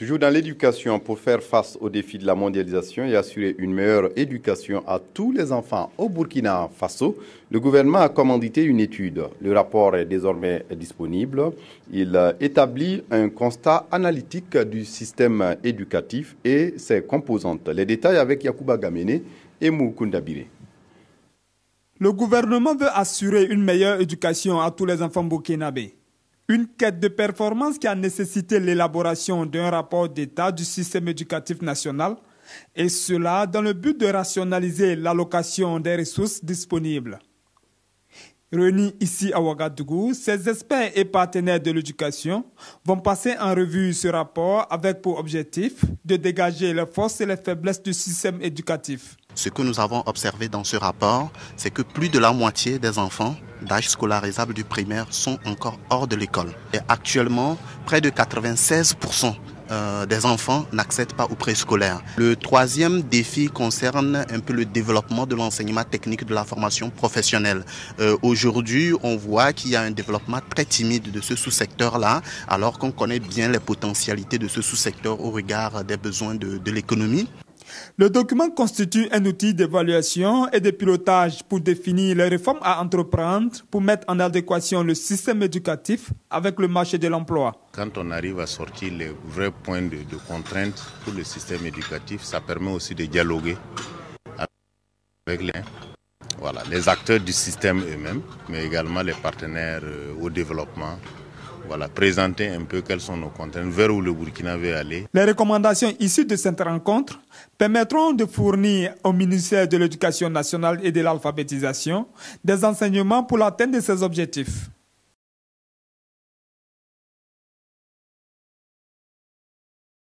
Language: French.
Toujours dans l'éducation, pour faire face aux défis de la mondialisation et assurer une meilleure éducation à tous les enfants au Burkina Faso, le gouvernement a commandité une étude. Le rapport est désormais disponible. Il établit un constat analytique du système éducatif et ses composantes. Les détails avec Yacouba Gamene et Moukundabire. Le gouvernement veut assurer une meilleure éducation à tous les enfants burkinabés. Une quête de performance qui a nécessité l'élaboration d'un rapport d'état du système éducatif national, et cela dans le but de rationaliser l'allocation des ressources disponibles. Réunis ici à Ouagadougou, ces experts et partenaires de l'éducation vont passer en revue ce rapport avec pour objectif de dégager les forces et les faiblesses du système éducatif. Ce que nous avons observé dans ce rapport, c'est que plus de la moitié des enfants d'âge scolarisable du primaire sont encore hors de l'école. Et actuellement, près de 96% euh, des enfants n'accèdent pas au préscolaire. Le troisième défi concerne un peu le développement de l'enseignement technique de la formation professionnelle. Euh, aujourd'hui, on voit qu'il y a un développement très timide de ce sous-secteur-là, alors qu'on connaît bien les potentialités de ce sous-secteur au regard des besoins de l'économie. Le document constitue un outil d'évaluation et de pilotage pour définir les réformes à entreprendre pour mettre en adéquation le système éducatif avec le marché de l'emploi. Quand on arrive à sortir les vrais points de, contrainte pour le système éducatif, ça permet aussi de dialoguer avec les, les acteurs du système eux-mêmes, mais également les partenaires euh, au développement voilà, présenter un peu quelles sont nos contraintes, vers où le Burkina veut aller. Les recommandations issues de cette rencontre permettront de fournir au ministère de l'Éducation nationale et de l'alphabétisation des enseignements pour l'atteinte de ses objectifs.